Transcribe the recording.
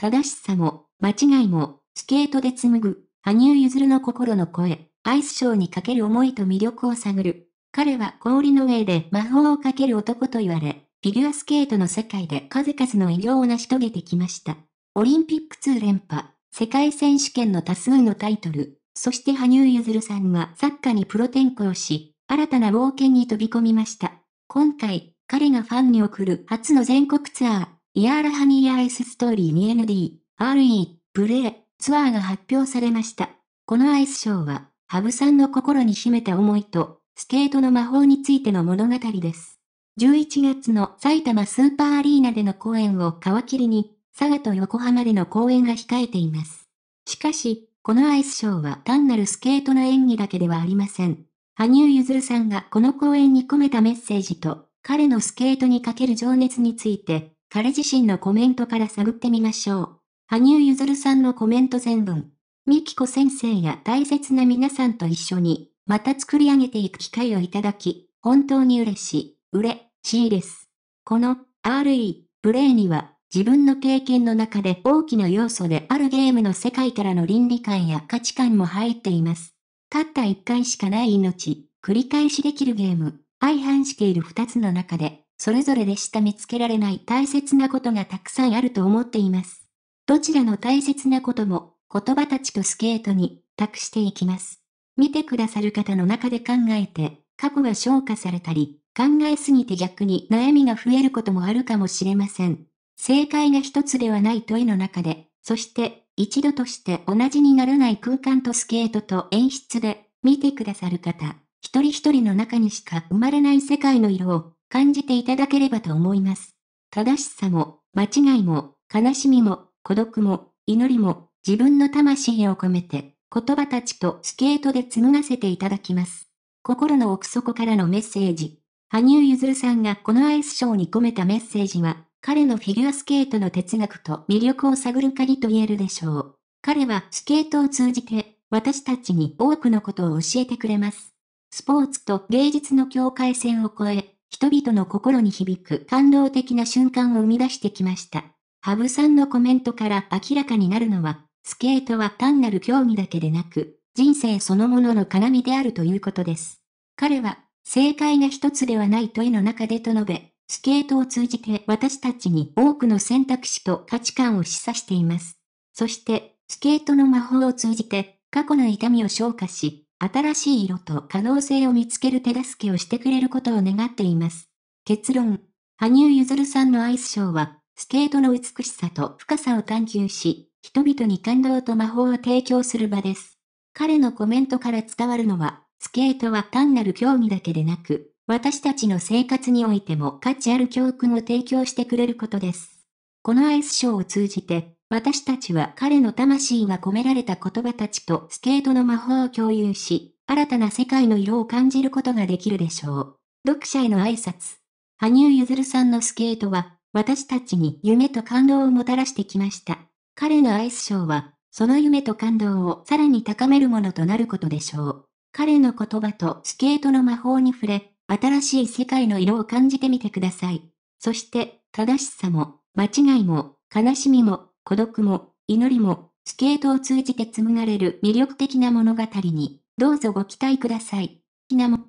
正しさも、間違いも、スケートで紡ぐ、羽生結弦の心の声、アイスショーにかける思いと魅力を探る。彼は氷の上で魔法をかける男と言われ、フィギュアスケートの世界で数々の偉業を成し遂げてきました。オリンピック2連覇、世界選手権の多数のタイトル、そして羽生結弦さんはカーにプロ転向し、新たな冒険に飛び込みました。今回、彼がファンに送る初の全国ツアー、イヤーラハニアイスストーリー 2ND、RE、プレイ、ツアーが発表されました。このアイスショーは、ハブさんの心に秘めた思いと、スケートの魔法についての物語です。11月の埼玉スーパーアリーナでの公演を皮切りに、佐賀と横浜での公演が控えています。しかし、このアイスショーは単なるスケートの演技だけではありません。羽生結弦さんがこの公演に込めたメッセージと、彼のスケートにかける情熱について、彼自身のコメントから探ってみましょう。羽生結弦さんのコメント全文。ミキコ先生や大切な皆さんと一緒に、また作り上げていく機会をいただき、本当に嬉しい、嬉しいです。この、RE、プレイには、自分の経験の中で大きな要素であるゲームの世界からの倫理観や価値観も入っています。たった一回しかない命、繰り返しできるゲーム、相反している二つの中で、それぞれでしか見つけられない大切なことがたくさんあると思っています。どちらの大切なことも、言葉たちとスケートに、託していきます。見てくださる方の中で考えて、過去が消化されたり、考えすぎて逆に悩みが増えることもあるかもしれません。正解が一つではない問いの中で、そして、一度として同じにならない空間とスケートと演出で、見てくださる方、一人一人の中にしか生まれない世界の色を、感じていただければと思います。正しさも、間違いも、悲しみも、孤独も、祈りも、自分の魂を込めて、言葉たちとスケートで紡がせていただきます。心の奥底からのメッセージ。羽生結弦さんがこのアイスショーに込めたメッセージは、彼のフィギュアスケートの哲学と魅力を探る鍵と言えるでしょう。彼はスケートを通じて、私たちに多くのことを教えてくれます。スポーツと芸術の境界線を越え、人々の心に響く感動的な瞬間を生み出してきました。ハブさんのコメントから明らかになるのは、スケートは単なる競技だけでなく、人生そのものの鏡であるということです。彼は、正解が一つではない問いの中でと述べ、スケートを通じて私たちに多くの選択肢と価値観を示唆しています。そして、スケートの魔法を通じて、過去の痛みを消化し、新しい色と可能性を見つける手助けをしてくれることを願っています。結論。羽生結弦さんのアイスショーは、スケートの美しさと深さを探求し、人々に感動と魔法を提供する場です。彼のコメントから伝わるのは、スケートは単なる競技だけでなく、私たちの生活においても価値ある教訓を提供してくれることです。このアイスショーを通じて、私たちは彼の魂が込められた言葉たちとスケートの魔法を共有し、新たな世界の色を感じることができるでしょう。読者への挨拶。羽生結弦さんのスケートは、私たちに夢と感動をもたらしてきました。彼のアイスショーは、その夢と感動をさらに高めるものとなることでしょう。彼の言葉とスケートの魔法に触れ、新しい世界の色を感じてみてください。そして、正しさも、間違いも、悲しみも、孤独も、祈りも、スケートを通じて紡がれる魅力的な物語に、どうぞご期待ください。ひなも。